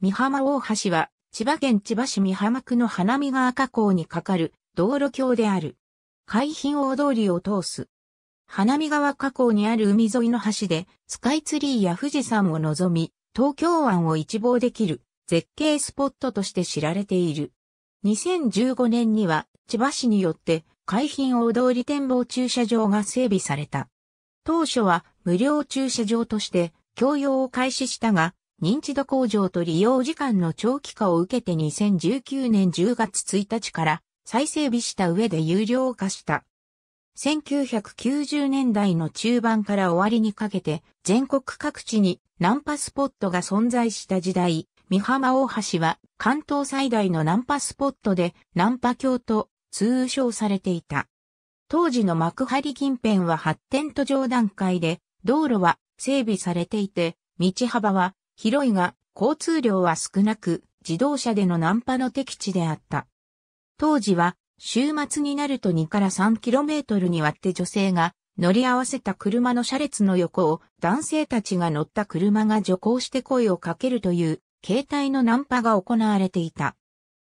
三浜大橋は、千葉県千葉市三浜区の花見川河口に架かる道路橋である。海浜大通りを通す。花見川河口にある海沿いの橋で、スカイツリーや富士山を望み、東京湾を一望できる絶景スポットとして知られている。2015年には、千葉市によって海浜大通り展望駐車場が整備された。当初は無料駐車場として、共用を開始したが、認知度向上と利用時間の長期化を受けて2019年10月1日から再整備した上で有料化した。1990年代の中盤から終わりにかけて全国各地にナンパスポットが存在した時代、三浜大橋は関東最大のナンパスポットでナンパ橋と通称されていた。当時の幕張近辺は発展途上段階で道路は整備されていて道幅は広いが、交通量は少なく、自動車でのナンパの敵地であった。当時は、週末になると2から3キロメートルに割って女性が乗り合わせた車の車列の横を男性たちが乗った車が徐行して声をかけるという携帯のナンパが行われていた。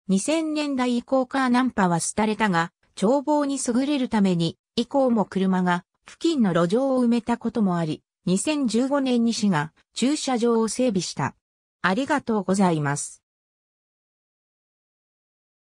2000年代以降カーナンパは廃れたが、眺望に優れるために以降も車が付近の路上を埋めたこともあり、2015年に市が駐車場を整備した。ありがとうございます。